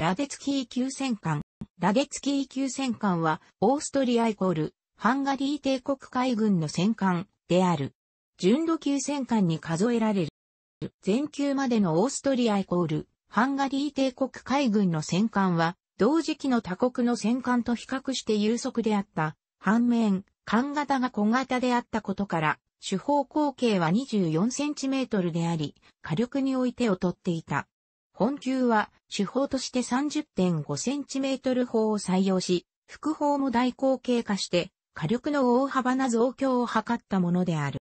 ラデツキー急戦艦。ラデツキー急戦艦は、オーストリアイコール、ハンガリー帝国海軍の戦艦である。順路急戦艦に数えられる。前級までのオーストリアイコール、ハンガリー帝国海軍の戦艦は、同時期の他国の戦艦と比較して有速であった。反面、艦型が小型であったことから、主砲口径は24センチメートルであり、火力において劣っていた。本級は、手法として 30.5cm 砲を採用し、副砲も大口径化して、火力の大幅な増強を図ったものである。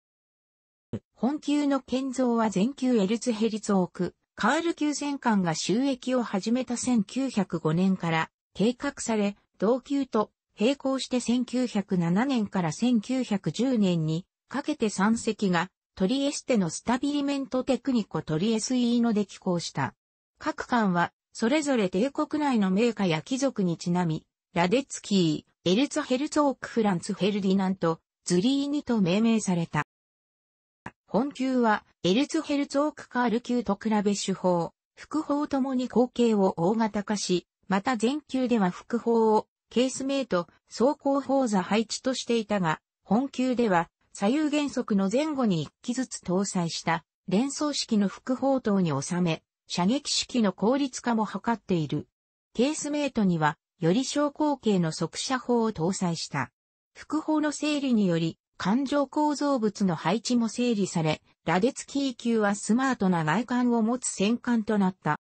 本級の建造は全級エルツヘリツオーク、カール級戦艦が収益を始めた1905年から計画され、同級と並行して1907年から1910年にかけて3隻がトリエステのスタビリメントテクニコトリエスイーノで寄港した。各館は、それぞれ帝国内の名家や貴族にちなみ、ラデツキー、エルツヘルツォーク・フランツ・フェルディナント、ズリーニと命名された。本級は、エルツヘルツォーク・カール級と比べ手法、副法ともに後継を大型化し、また全級では副法を、ケースメイト、走行法座配置としていたが、本級では、左右原則の前後に一機ずつ搭載した、連想式の副砲塔に収め、射撃式の効率化も図っている。ケースメートには、より小口径の速射砲を搭載した。副砲の整理により、艦上構造物の配置も整理され、ラデツキー級はスマートな外観を持つ戦艦となった。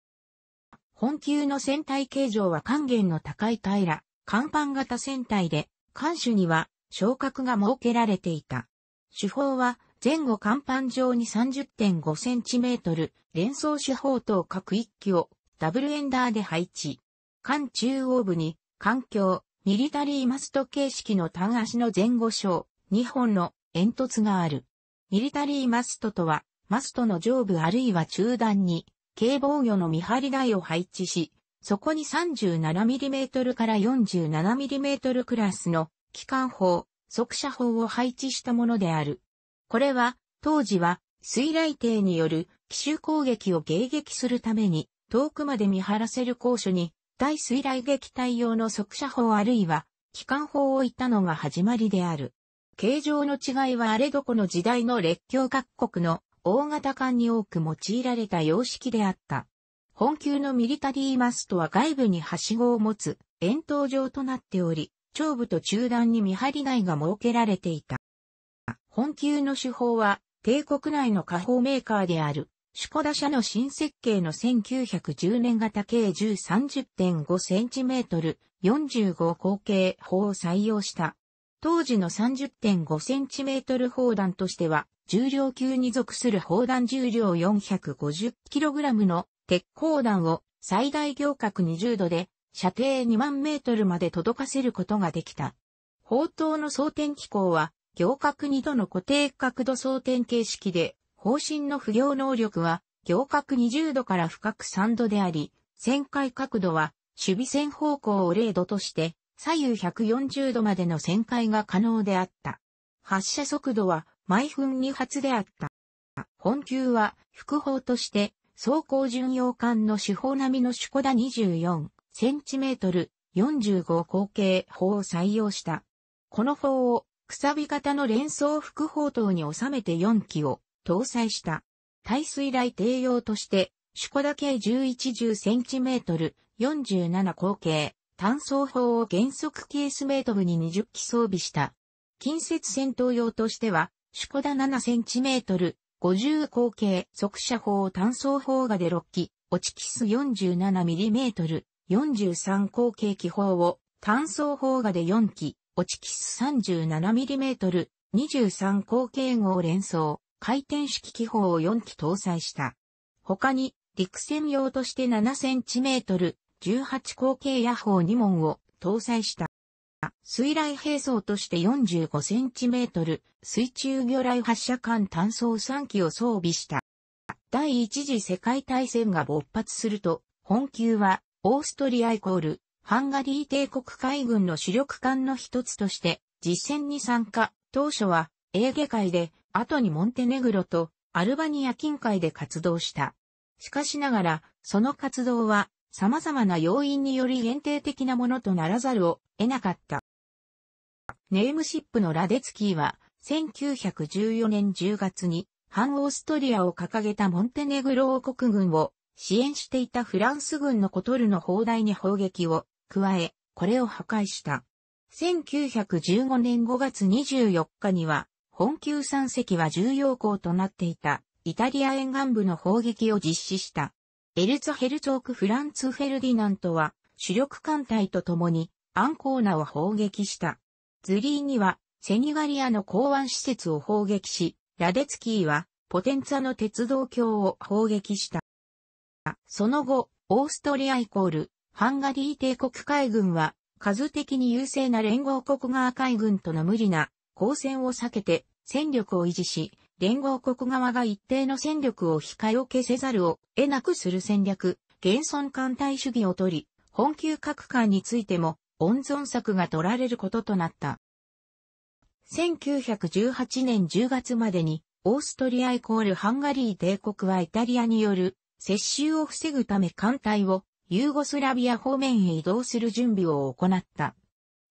本級の船体形状は還元の高い平ら、甲板型船体で、艦首には昇格が設けられていた。手法は前後甲板上に 30.5cm 連装手法等各1機をダブルエンダーで配置。艦中央部に環境、ミリタリーマスト形式の単足の前後章、2本の煙突がある。ミリタリーマストとは、マストの上部あるいは中段に、軽防御の見張り台を配置し、そこに 37mm から 47mm クラスの機関砲、速射砲を配置したものである。これは、当時は、水雷艇による奇襲攻撃を迎撃するために、遠くまで見張らせる高所に、大水雷撃隊用の速射砲あるいは、機関砲を置いたのが始まりである。形状の違いはあれどこの時代の列強各国の大型艦に多く用いられた様式であった。本級のミリタリーマストは外部にはしごを持つ円筒状となっており、長部と中段に見張り台が設けられていた。本級の手法は、帝国内の下方メーカーである、シュコダ社の新設計の1910年型計1030.5センチメートル45口径砲を採用した。当時の30.5センチメートル砲弾としては、重量級に属する砲弾重量 450kg の鉄鋼弾を最大行角20度で射程2万メートルまで届かせることができた。砲塔の装填機構は行角2度の固定角度相填形式で、方針の不良能力は、行角20度から深く3度であり、旋回角度は、守備線方向を0度として、左右140度までの旋回が可能であった。発射速度は毎分2発であった。本級は副砲として走行巡洋艦の主砲並みの主古だ24センチメートル45口径砲を採用した。この砲をくさび型の連装副砲塔に収めて4機を搭載した。耐水雷低用として、シュコダけ1110センチメートル47口径、単装砲を原則ケースメートルに20機装備した。近接戦闘用としては、シュコダ7センチメートル50口径速射砲単装砲がで6機、落ちキス47ミリメートル43口径機砲を単装砲がで4機、オチキス 37mm、23口径号連装、回転式機砲を4機搭載した。他に、陸戦用として 7cm、18口径野砲2門を搭載した。水雷兵装として 45cm、水中魚雷発射管単装3機を装備した。第一次世界大戦が勃発すると、本級は、オーストリアイコール、ハンガリー帝国海軍の主力艦の一つとして実戦に参加、当初はエーゲ海で、後にモンテネグロとアルバニア近海で活動した。しかしながら、その活動は様々な要因により限定的なものとならざるを得なかった。ネームシップのラデツキーは、1914年10月に、反オーストリアを掲げたモンテネグロ王国軍を支援していたフランス軍のコトルの砲台に砲撃を加え、これを破壊した。1915年5月24日には、本級山隻は重要港となっていた、イタリア沿岸部の砲撃を実施した。エルツヘルツォーク・フランツ・フェルディナントは、主力艦隊と共に、アンコーナを砲撃した。ズリーには、セニガリアの港湾施設を砲撃し、ラデツキーは、ポテンツァの鉄道橋を砲撃した。その後、オーストリアイコール、ハンガリー帝国海軍は、数的に優勢な連合国側海軍との無理な交戦を避けて戦力を維持し、連合国側が一定の戦力を控え受けせざるを得なくする戦略、現存艦隊主義をとり、本級各艦についても温存策が取られることとなった。1918年10月までに、オーストリアイコールハンガリー帝国はイタリアによる接収を防ぐため艦隊をユーゴスラビア方面へ移動する準備を行った。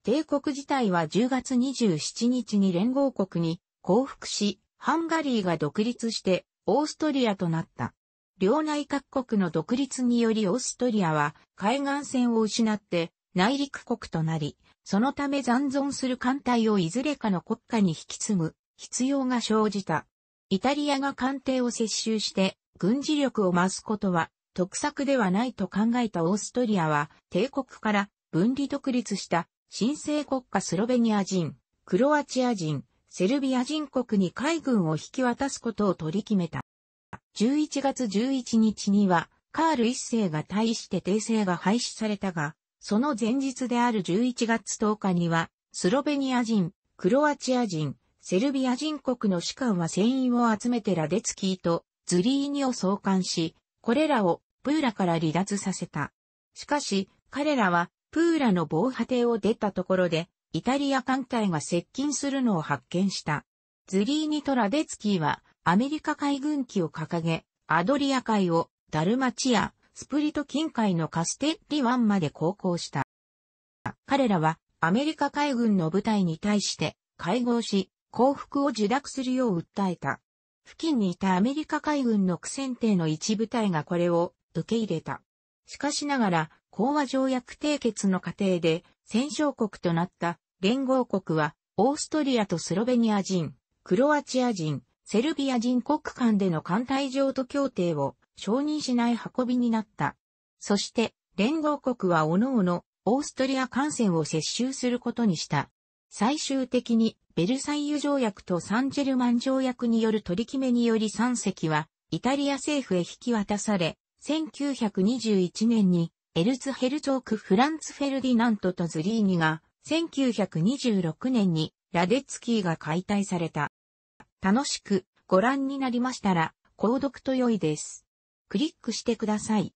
帝国自体は10月27日に連合国に降伏し、ハンガリーが独立してオーストリアとなった。領内各国の独立によりオーストリアは海岸線を失って内陸国となり、そのため残存する艦隊をいずれかの国家に引き継ぐ必要が生じた。イタリアが艦艇を接収して軍事力を増すことは特策ではないと考えたオーストリアは、帝国から分離独立した新生国家スロベニア人、クロアチア人、セルビア人国に海軍を引き渡すことを取り決めた。11月11日には、カール一世が対して訂正が廃止されたが、その前日である11月10日には、スロベニア人、クロアチア人、セルビア人国の士官は船員を集めてラデツキーとズリーニを送還し、これらをプーラから離脱させた。しかし、彼らはプーラの防波堤を出たところで、イタリア艦隊が接近するのを発見した。ズリーニとラデツキーはアメリカ海軍機を掲げ、アドリア海をダルマチア、スプリト近海のカステッリ湾まで航行した。彼らはアメリカ海軍の部隊に対して会合し、降伏を受諾するよう訴えた。付近にいたアメリカ海軍の苦戦艇の一部隊がこれを受け入れた。しかしながら、講和条約締結の過程で戦勝国となった連合国は、オーストリアとスロベニア人、クロアチア人、セルビア人国間での艦隊譲渡協定を承認しない運びになった。そして、連合国は各々オーストリア艦船を接収することにした。最終的にベルサイユ条約とサンジェルマン条約による取り決めにより3隻はイタリア政府へ引き渡され、1921年にエルツヘルツォーク・フランツ・フェルディナントとズリーニが、1926年にラデツキーが解体された。楽しくご覧になりましたら、購読と良いです。クリックしてください。